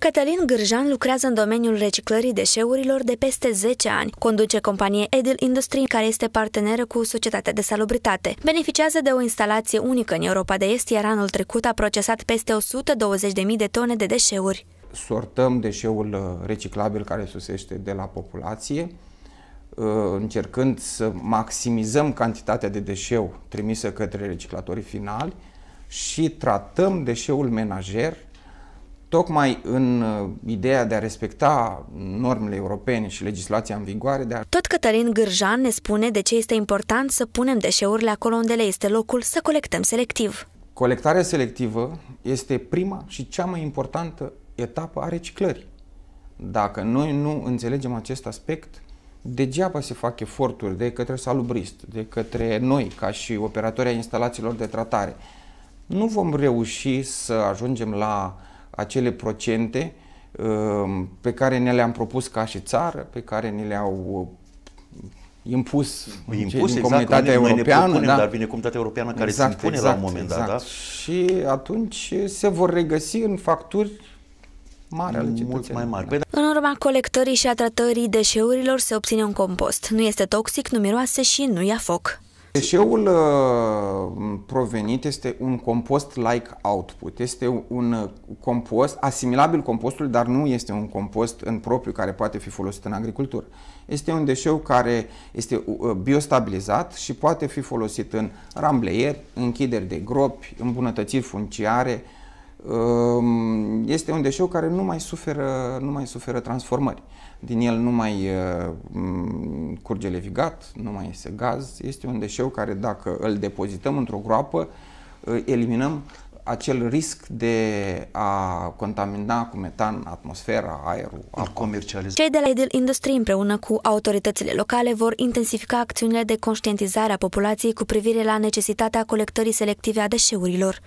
Cătălin Gârjan lucrează în domeniul reciclării deșeurilor de peste 10 ani. Conduce companie Edil Industry, care este parteneră cu Societatea de Salubritate. Beneficiază de o instalație unică în Europa de Est, iar anul trecut a procesat peste 120.000 de tone de deșeuri. Sortăm deșeul uh, reciclabil care susește de la populație, uh, încercând să maximizăm cantitatea de deșeu trimisă către reciclatorii finali și tratăm deșeul menajer tocmai în uh, ideea de a respecta normele europene și legislația în vigoare. De a... Tot Cătălin Gârjan ne spune de ce este important să punem deșeurile acolo unde le este locul, să colectăm selectiv. Colectarea selectivă este prima și cea mai importantă etapă a reciclării. Dacă noi nu înțelegem acest aspect, degeaba se fac eforturi de către salubrist, de către noi, ca și operatorii instalațiilor de tratare. Nu vom reuși să ajungem la acele procente uh, pe care ne le-am propus ca și țară, pe care ne le-au uh, impus, impus exact, comunitatea noi europeană. Ne propunem, da? Dar vine comunitatea europeană care exact, se impune exact, la un exact, moment exact. dat. Da? Și atunci se vor regăsi în facturi mari ale Mult mai mari. Păi da. În urma colectării și a tratării deșeurilor se obține un compost. Nu este toxic, nu miroase și nu ia foc. Deșeul uh, provenit este un compost like output. Este un uh, compost asimilabil compostului, dar nu este un compost în propriu care poate fi folosit în agricultură. Este un deșeu care este uh, biostabilizat și poate fi folosit în rambleieri, închideri de gropi, îmbunătățiri funciare, Ehm, este un deșeu care nu mai suferă, nu mai suferă transformări. Din el nu mai ehm, curge levigat, nu mai este gaz. Este un deșeu care dacă îl depozităm într-o groapă, eliminăm acel risc de a contamina cu metan atmosfera, aerul, apă. comercializa. Cei de la Edil Industry împreună cu autoritățile locale vor intensifica acțiunile de conștientizare a populației cu privire la necesitatea colectării selective a deșeurilor.